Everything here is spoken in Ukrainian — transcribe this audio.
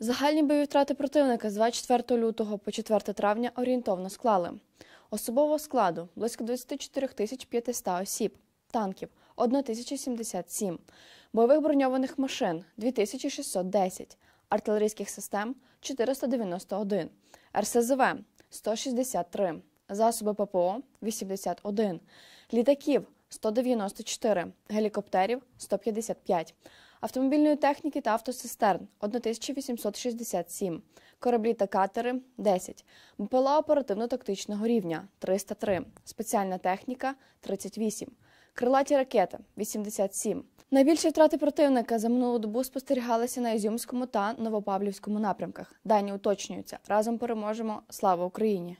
Загальні бойові втрати противника з 24 лютого по 4 травня орієнтовно склали. Особового складу близько 24 500 осіб, танків 1077, бойових броньованих машин 2610, артилерійських систем 491, РСЗВ 163, засоби ППО 81, літаків 194, гелікоптерів 155 автомобільної техніки та автоцистерн 1867, кораблі та катери 10, БПЛА оперативно-тактичного рівня 303, спеціальна техніка 38, крилаті ракети 87. Найбільші втрати противника за минулу добу спостерігалися на Ізюмському та Новопавлівському напрямках. Дані уточнюються. Разом переможемо. Слава Україні!